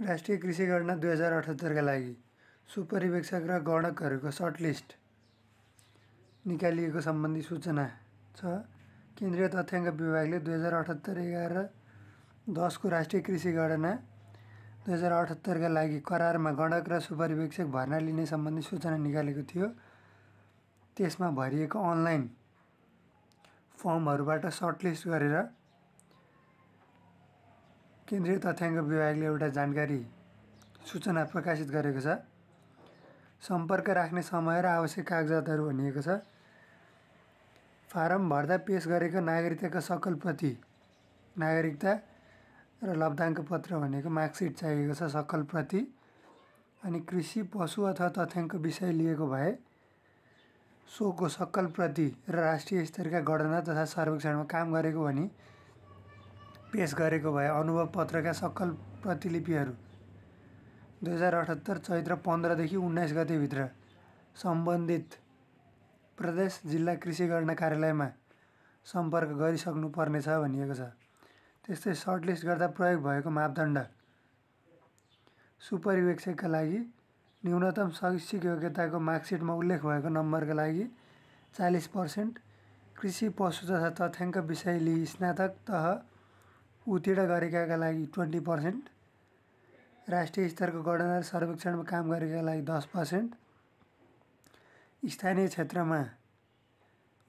राष्ट्रिय कृषि गणना दुई हजार अठहत्तरका लागि सुपरिवेक्षक र गणकहरूको सर्टलिस्ट निकालिएको सम्बन्धी सूचना छ केन्द्रीय तथ्याङ्क विभागले दुई हजार अठहत्तर एघार दसको राष्ट्रिय कृषि गणना दुई हजार अठहत्तरका लागि करारमा गणक र सुपरिवेक्षक भर्ना लिने सम्बन्धी सूचना निकालेको थियो त्यसमा भरिएको अनलाइन फर्महरूबाट सर्टलिस्ट गरेर केन्द्रीय तथ्याङ्क विभागले एउटा जानकारी सूचना प्रकाशित गरेको छ सम्पर्क राख्ने समय र आवश्यक कागजातहरू भनिएको छ फारम भर्दा पेस गरेको नागरिकताको सकल प्रति नागरिकता र लब्धाङ्क पत्र भनेको मार्कसिट चाहिएको छ सकल प्रति अनि कृषि पशु अथवा तथ्याङ्क विषय लिएको भए सोको सकल प्रति र राष्ट्रिय स्तरका गणना तथा सर्वेक्षणमा काम गरेको भनी पेस गरेको भए अनुभव पत्रका सकल प्रतिलिपिहरू दुई हजार अठहत्तर चैत्र पन्ध्रदेखि उन्नाइस गतिभित्र सम्बन्धित प्रदेश जिल्ला कृषि गणना कार्यालयमा सम्पर्क गरिसक्नु पर्नेछ भनिएको छ त्यस्तै सर्टलिस्ट गर्दा प्रयोग भएको मापदण्ड सुपरिवेक्षकका लागि न्यूनतम शैक्षिक योग्यताको मार्कसिटमा उल्लेख भएको नम्बरका लागि चालिस पर्सेन्ट कृषि पशु तथा तथ्याङ्क विषय लिई स्नातक तह उत्तीर्ण गरेकाका लागि ट्वेन्टी पर्सेन्ट राष्ट्रिय स्तरको गणना सर्वेक्षणमा काम गरेका लागि दस पर्सेन्ट स्थानीय क्षेत्रमा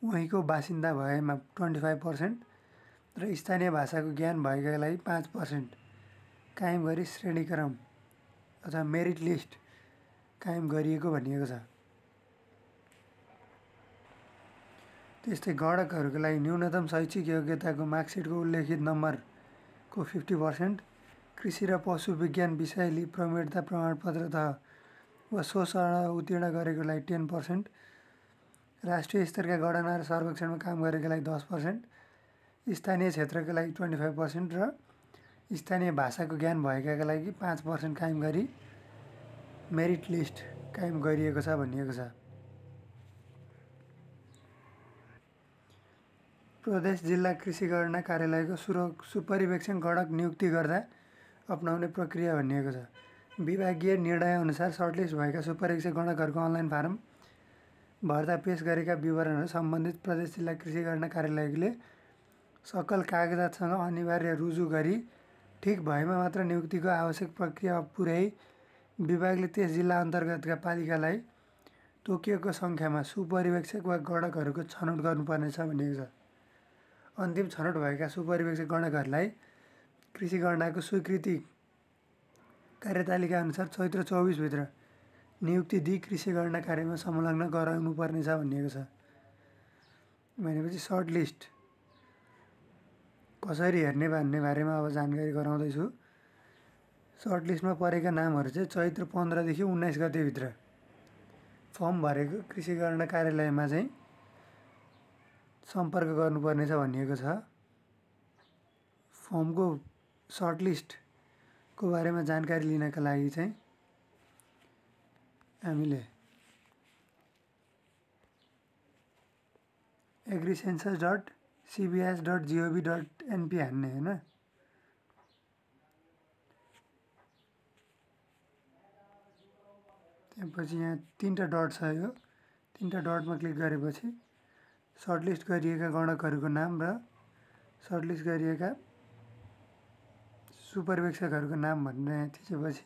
उहीँको बासिन्दा भएमा ट्वेन्टी फाइभ पर्सेन्ट र स्थानीय भाषाको ज्ञान भएका लागि पाँच पर्सेन्ट कायम गरी श्रेणीक्रम अथवा मेरिट लिस्ट कायम गरिएको भनिएको छ त्यस्तै गणकहरूको लागि न्यूनतम शैक्षिक योग्यताको मार्कसिटको उल्लेखित नम्बर को फिफ्टी पर्सेन्ट कृषि र पशु विज्ञान विषयले प्रमेयता प्रमाणपत्र त वा शोषण उत्तीर्ण गरेकोलाई टेन पर्सेन्ट राष्ट्रिय स्तरका गणना र सर्वेक्षणमा काम गरेकोलाई दस पर्सेन्ट स्थानीय क्षेत्रको लागि ट्वेन्टी फाइभ पर्सेन्ट र स्थानीय भाषाको ज्ञान भएकाको लागि पाँच पर्सेन्ट कायम गरी मेरिट लिस्ट कायम गरिएको छ भनिएको छ प्रदेश जिल्ला कृषि गणना कार्यालयको सुर सुपरिवेक्षण गणक नियुक्ति गर्दा अप्नाउने प्रक्रिया भनिएको छ विभागीय निर्णयअनुसार सर्टलिस्ट भएका सुपरिवेक्षक गणकहरूको अनलाइन फारम भर्दा पेस गरेका विवरणहरू सम्बन्धित प्रदेश जिल्ला कृषि गणना कार्यालयले सकल कागजातसँग अनिवार्य रुजु गरी ठिक भएमा मात्र नियुक्तिको आवश्यक प्रक्रिया पुर्याई विभागले त्यस जिल्ला अन्तर्गतका पालिकालाई तोकिएको सङ्ख्यामा सुपरिवेक्षक वा गणकहरूको छनौट गर्नुपर्नेछ भनिएको छ अन्तिम छनौट भएका सुपरिवेक्षक गणकहरूलाई कृषि गणनाको स्वीकृति कार्यतालिका अनुसार चैत्र चौबिसभित्र नियुक्ति दिई कृषि गणना कार्यमा संलग्न गराउनुपर्नेछ भनिएको छ भनेपछि सर्ट लिस्ट कसरी हेर्ने भन्ने बारेमा अब जानकारी गराउँदैछु सर्ट लिस्टमा परेका नामहरू चाहिँ चैत्र पन्ध्रदेखि उन्नाइस गतेभित्र फर्म भरेको कृषि गणना कार्यालयमा चाहिँ सम्पर्क गर्नुपर्नेछ भनिएको छ फर्मको सर्टलिस्टको बारेमा जानकारी लिनका लागि चाहिँ हामीले agricensus dot CBS dot gov dot NP हान्ने होइन त्यहाँपछि यहाँ तिनवटा डट छ यो तिनवटा डटमा क्लिक गरेपछि सर्टलिस्ट गरिएका गणकहरूको नाम र सर्टलिस्ट गरिएका सुपर्यवेक्षकहरूको नाम भनेर थिचेपछि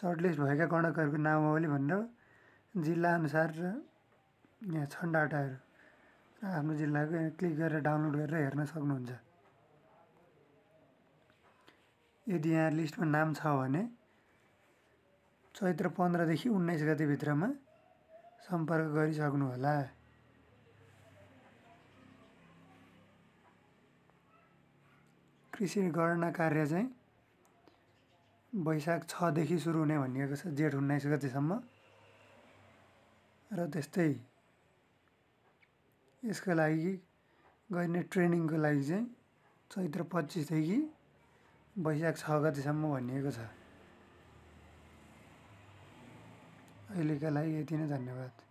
सर्टलिस्ट भएका गणकहरूको नामावली भनेर जिल्लाअनुसार र यहाँ छन् डाटाहरू आफ्नो जिल्लाको क्लिक गरेर डाउनलोड गरेर हेर्न सक्नुहुन्छ यदि यहाँ लिस्टमा नाम छ भने चैत्र पन्ध्रदेखि उन्नाइस गतिभित्रमा सम्पर्क गरिसक्नुहोला कृषि गणना कार्य चाहिँ वैशाख छदेखि सुरु हुने भनिएको छ जेठ उन्नाइस गतिसम्म र त्यस्तै यसको लागि गर्ने ट्रेनिङको लागि चाहिँ चैत्र पच्चिसदेखि वैशाख छ गतिसम्म भनिएको छ अहिलेका लागि यति नै धन्यवाद